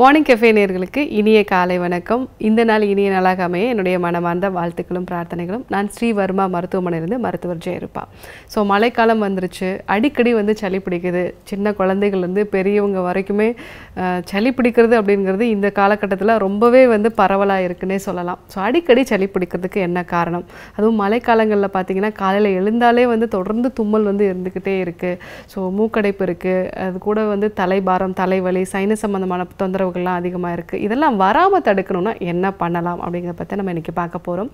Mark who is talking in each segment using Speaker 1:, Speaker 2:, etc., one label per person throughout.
Speaker 1: morning cafe நேர்களுக்கு இனிய காலை வணக்கம் இந்த நாள் இனிய நாளாக அமைய என்னுடைய மனமார்ந்த வாழ்த்துக்களும் பிரார்த்தனைகளும் நான் ஸ்ரீவர்மா மருத்துவமனையிலேருந்து மருத்துவர் ஜெயருப்பா ஸோ மழைக்காலம் வந்துருச்சு அடிக்கடி வந்து சளி பிடிக்குது சின்ன குழந்தைகள்லேருந்து பெரியவங்க வரைக்குமே சளி பிடிக்கிறது அப்படிங்கிறது இந்த காலகட்டத்தில் ரொம்பவே வந்து பரவலாக இருக்குன்னே சொல்லலாம் ஸோ அடிக்கடி சளி பிடிக்கிறதுக்கு என்ன காரணம் அதுவும் மழைக்காலங்களில் பார்த்தீங்கன்னா காலையில் எழுந்தாலே வந்து தொடர்ந்து தும்மல் வந்து இருந்துக்கிட்டே இருக்குது ஸோ மூக்கடைப்பு இருக்குது அது கூட வந்து தலைபாரம் தலைவலி சைன சம்மந்தமான தொந்தரவு செலவுகள்லாம் அதிகமாக இருக்குது இதெல்லாம் வராமல் தடுக்கணும்னா என்ன பண்ணலாம் அப்படிங்கிறத பற்றி நம்ம இன்றைக்கி பார்க்க போகிறோம்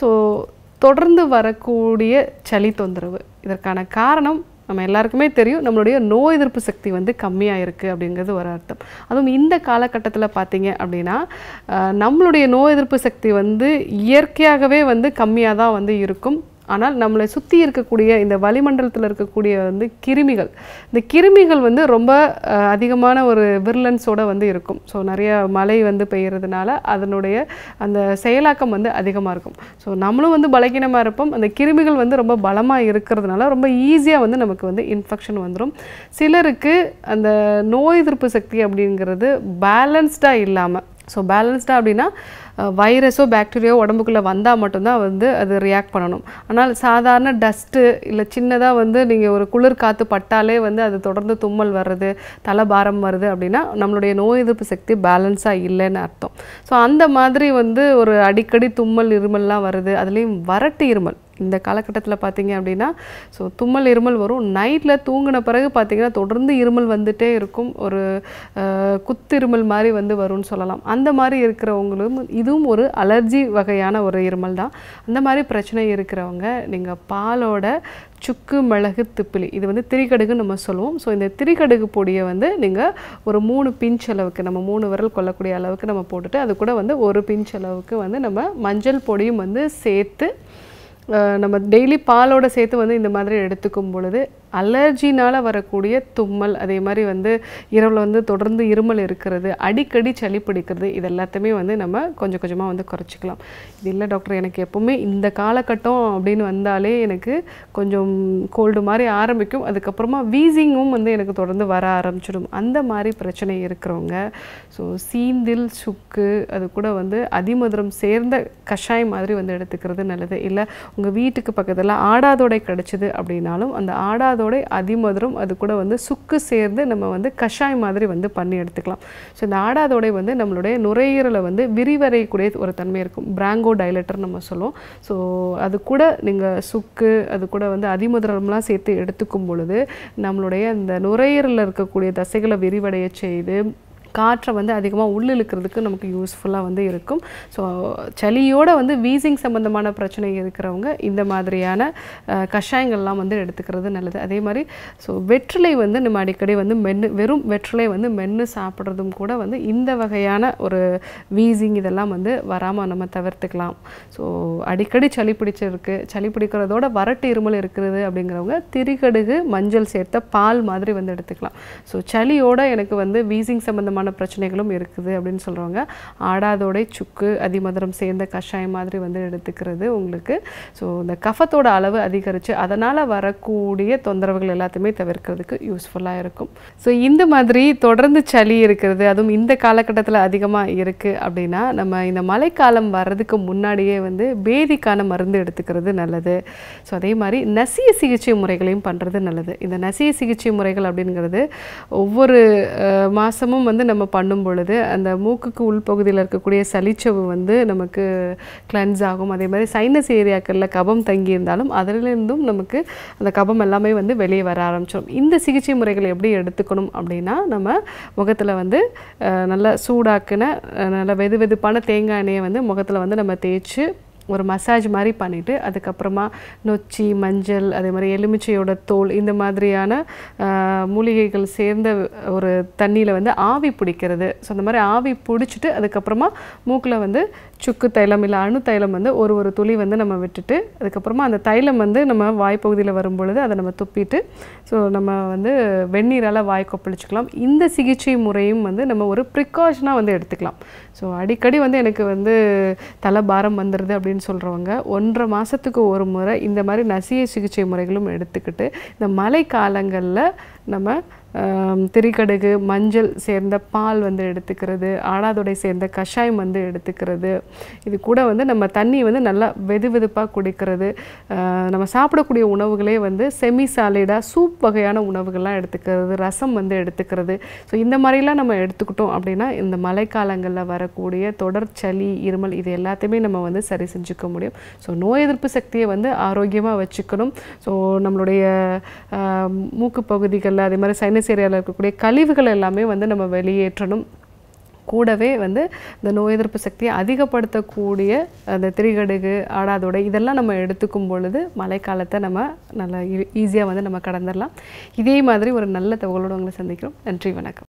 Speaker 1: ஸோ தொடர்ந்து வரக்கூடிய சளி தொந்தரவு இதற்கான காரணம் நம்ம எல்லாருக்குமே தெரியும் நம்மளுடைய நோய் எதிர்ப்பு சக்தி வந்து கம்மியாக இருக்குது அப்படிங்கிறது ஒரு அர்த்தம் அதுவும் இந்த காலகட்டத்தில் பார்த்தீங்க அப்படின்னா நம்மளுடைய நோய் எதிர்ப்பு சக்தி வந்து இயற்கையாகவே வந்து கம்மியாக தான் வந்து இருக்கும் ஆனால் நம்மளை சுற்றி இருக்கக்கூடிய இந்த வளிமண்டலத்தில் இருக்கக்கூடிய வந்து கிருமிகள் இந்த கிருமிகள் வந்து ரொம்ப அதிகமான ஒரு விர்லன்ஸோடு வந்து இருக்கும் ஸோ நிறைய மழை வந்து பெய்கிறதுனால அதனுடைய அந்த செயலாக்கம் வந்து அதிகமாக இருக்கும் ஸோ நம்மளும் வந்து பலகீனமாக இருப்போம் அந்த கிருமிகள் வந்து ரொம்ப பலமாக இருக்கிறதுனால ரொம்ப ஈஸியாக வந்து நமக்கு வந்து இன்ஃபெக்ஷன் வந்துடும் சிலருக்கு அந்த நோய் எதிர்ப்பு சக்தி அப்படிங்கிறது பேலன்ஸ்டாக இல்லாமல் ஸோ பேலன்ஸ்டாக அப்படின்னா வைரஸோ பேக்டீரியோ உடம்புக்குள்ளே வந்தால் மட்டும்தான் வந்து அது ரியாக்ட் பண்ணணும் ஆனால் சாதாரண டஸ்ட்டு இல்லை சின்னதாக வந்து நீங்கள் ஒரு குளிர் காற்று பட்டாலே வந்து அது தொடர்ந்து தும்மல் வர்றது தலைபாரம் வருது அப்படின்னா நம்மளுடைய நோய் எதிர்ப்பு சக்தி பேலன்ஸாக இல்லைன்னு அர்த்தம் ஸோ அந்த மாதிரி வந்து ஒரு அடிக்கடி தும்மல் இருமல்லாம் வருது அதுலேயும் வரட்டு இருமல் இந்த காலகட்டத்தில் பார்த்தீங்க அப்படின்னா ஸோ தும்மல் இருமல் வரும் நைட்டில் தூங்கின பிறகு பார்த்திங்கன்னா தொடர்ந்து இருமல் வந்துட்டே இருக்கும் ஒரு குத்திருமல் மாதிரி வந்து வரும்னு சொல்லலாம் அந்த மாதிரி இருக்கிறவங்களும் இதுவும் ஒரு அலர்ஜி வகையான ஒரு இருமல் தான் அந்த மாதிரி பிரச்சனை இருக்கிறவங்க நீங்கள் பாலோட சுக்கு மிளகு திப்பிலி இது வந்து திரிகடுகுன்னு நம்ம சொல்லுவோம் ஸோ இந்த திரிகடுகு பொடியை வந்து நீங்கள் ஒரு மூணு பிஞ்ச் அளவுக்கு நம்ம மூணு விரல் கொள்ளக்கூடிய அளவுக்கு நம்ம போட்டுட்டு அது கூட வந்து ஒரு பிஞ்ச் அளவுக்கு வந்து நம்ம மஞ்சள் பொடியும் வந்து சேர்த்து நம்ம டெய்லி பாலோட சேர்த்து வந்து இந்த மாதிரி எடுத்துக்கும் பொழுது அலர்ஜினால் வரக்கூடிய தும்மல் அதே மாதிரி வந்து இரவில் வந்து தொடர்ந்து இருமல் இருக்கிறது அடிக்கடி சளி பிடிக்கிறது இது எல்லாத்தையுமே வந்து நம்ம கொஞ்சம் கொஞ்சமாக வந்து குறைச்சிக்கலாம் இது இல்லை டாக்டர் எனக்கு எப்போவுமே இந்த காலகட்டம் அப்படின்னு வந்தாலே எனக்கு கொஞ்சம் கோல்டு மாதிரி ஆரம்பிக்கும் அதுக்கப்புறமா வீசிங்கும் வந்து எனக்கு தொடர்ந்து வர ஆரம்பிச்சிடும் அந்த மாதிரி பிரச்சனை இருக்கிறவங்க ஸோ சீந்தில் சுக்கு அது கூட வந்து அதிமதுரம் சேர்ந்த கஷாயம் மாதிரி வந்து எடுத்துக்கிறது நல்லது இல்லை உங்கள் வீட்டுக்கு பக்கத்தில் ஆடாதோடை கிடச்சிது அப்படின்னாலும் அந்த ஆடாதோடை அதோட அதிமதுரம் அது கூட வந்து சுக்கு சேர்ந்து நம்ம வந்து கஷாயம் மாதிரி வந்து பண்ணி எடுத்துக்கலாம் ஸோ இந்த ஆடாதோடை வந்து நம்மளுடைய நுரையீரலை வந்து விரிவரையக்கூடிய ஒரு தன்மை இருக்கும் பிராங்கோ டைலட்டர் நம்ம சொல்லுவோம் ஸோ அது கூட நீங்கள் சுக்கு அது கூட வந்து அதிமதுரம்லாம் சேர்த்து எடுத்துக்கும் பொழுது நம்மளுடைய அந்த நுரையீரலில் இருக்கக்கூடிய தசைகளை விரிவடைய செய்து காற்றை வந்து அதிகமாக இழுக்கிறதுக்கு நமக்கு யூஸ்ஃபுல்லாக வந்து இருக்கும் ஸோ சளியோடு வந்து வீசிங் சம்மந்தமான பிரச்சனை இருக்கிறவங்க இந்த மாதிரியான கஷாயங்கள்லாம் வந்து எடுத்துக்கிறது நல்லது அதே மாதிரி ஸோ வெற்றிலை வந்து நம்ம அடிக்கடி வந்து மென்று வெறும் வெற்றிலை வந்து மென்று சாப்பிட்றதும் கூட வந்து இந்த வகையான ஒரு வீசிங் இதெல்லாம் வந்து வராமல் நம்ம தவிர்த்துக்கலாம் ஸோ அடிக்கடி சளி பிடிச்சிருக்கு சளி பிடிக்கிறதோட வரட்டு இருமல் இருக்கிறது அப்படிங்கிறவங்க திரிகடுகு மஞ்சள் சேர்த்த பால் மாதிரி வந்து எடுத்துக்கலாம் ஸோ சளியோட எனக்கு வந்து வீசிங் சம்மந்தமான சம்பந்தமான பிரச்சனைகளும் இருக்குது அப்படின்னு சொல்கிறவங்க ஆடாதோடை சுக்கு அதிமதுரம் சேர்ந்த கஷாயம் மாதிரி வந்து எடுத்துக்கிறது உங்களுக்கு ஸோ இந்த கஃபத்தோட அளவு அதிகரித்து அதனால் வரக்கூடிய தொந்தரவுகள் எல்லாத்தையுமே தவிர்க்கிறதுக்கு யூஸ்ஃபுல்லாக இருக்கும் ஸோ இந்த மாதிரி தொடர்ந்து சளி இருக்கிறது அதுவும் இந்த காலகட்டத்தில் அதிகமாக இருக்குது அப்படின்னா நம்ம இந்த மழைக்காலம் வர்றதுக்கு முன்னாடியே வந்து பேதிக்கான மருந்து எடுத்துக்கிறது நல்லது ஸோ அதே மாதிரி நசிய சிகிச்சை முறைகளையும் பண்ணுறது நல்லது இந்த நசிய சிகிச்சை முறைகள் அப்படிங்கிறது ஒவ்வொரு மாதமும் வந்து நம்ம நம்ம பண்ணும் பொழுது அந்த மூக்குக்கு உள்பகுதியில் இருக்கக்கூடிய சளிச்சவு வந்து நமக்கு கிளென்ஸ் ஆகும் அதே மாதிரி சைனஸ் ஏரியாக்களில் கபம் தங்கியிருந்தாலும் அதிலிருந்தும் நமக்கு அந்த கபம் எல்லாமே வந்து வெளியே வர ஆரம்பிச்சிடும் இந்த சிகிச்சை முறைகளை எப்படி எடுத்துக்கணும் அப்படின்னா நம்ம முகத்தில் வந்து நல்லா சூடாக்குன நல்லா வெது வெதுப்பான தேங்காய் எண்ணெயை வந்து முகத்தில் வந்து நம்ம தேய்ச்சி ஒரு மசாஜ் மாதிரி பண்ணிவிட்டு அதுக்கப்புறமா நொச்சி மஞ்சள் அதே மாதிரி எலுமிச்சையோட தோல் இந்த மாதிரியான மூலிகைகள் சேர்ந்த ஒரு தண்ணியில் வந்து ஆவி பிடிக்கிறது ஸோ அந்த மாதிரி ஆவி பிடிச்சிட்டு அதுக்கப்புறமா மூக்கில் வந்து சுக்கு தைலம் இல்லை அணு தைலம் வந்து ஒரு ஒரு துளி வந்து நம்ம விட்டுட்டு அதுக்கப்புறமா அந்த தைலம் வந்து நம்ம வாய்ப்பகுதியில் வரும் பொழுது அதை நம்ம துப்பிட்டு ஸோ நம்ம வந்து வெந்நீரால் வாய் கொப்பளிச்சுக்கலாம் இந்த சிகிச்சை முறையும் வந்து நம்ம ஒரு ப்ரிகாஷனாக வந்து எடுத்துக்கலாம் ஸோ அடிக்கடி வந்து எனக்கு வந்து தலை பாரம் வந்துடுது அப்படின்னு அப்படின்னு சொல்கிறவங்க ஒன்றரை மாதத்துக்கு ஒரு முறை இந்த மாதிரி நசிய சிகிச்சை முறைகளும் எடுத்துக்கிட்டு இந்த மழை காலங்களில் நம்ம திரிகடுகு மஞ்சள் சேர்ந்த பால் வந்து எடுத்துக்கிறது ஆடாதொடை சேர்ந்த கஷாயம் வந்து எடுத்துக்கிறது இது கூட வந்து நம்ம தண்ணி வந்து நல்லா வெது வெதுப்பாக குடிக்கிறது நம்ம சாப்பிடக்கூடிய உணவுகளே வந்து செமி சாலிடாக சூப் வகையான உணவுகள்லாம் எடுத்துக்கிறது ரசம் வந்து எடுத்துக்கிறது ஸோ இந்த மாதிரிலாம் நம்ம எடுத்துக்கிட்டோம் அப்படின்னா இந்த மழைக்காலங்களில் வரக்கூடிய தொடர் சளி இருமல் இது எல்லாத்தையுமே நம்ம வந்து சரி செஞ்சுக்க முடியும் ஸோ நோய் எதிர்ப்பு சக்தியை வந்து ஆரோக்கியமாக வச்சுக்கணும் ஸோ நம்மளுடைய மூக்கு பகுதிகள் ஏரியாவில் அதே மாதிரி சைனஸ் ஏரியாவில் இருக்கக்கூடிய கழிவுகள் எல்லாமே வந்து நம்ம வெளியேற்றணும் கூடவே வந்து இந்த நோய் எதிர்ப்பு சக்தியை அதிகப்படுத்தக்கூடிய அந்த திரிகடுகு ஆடாதோடை இதெல்லாம் நம்ம எடுத்துக்கும் பொழுது மழைக்காலத்தை நம்ம நல்லா ஈஸியாக வந்து நம்ம கடந்துடலாம் இதே மாதிரி ஒரு நல்ல தகவலோடு உங்களை சந்திக்கிறோம் நன்றி வணக்கம்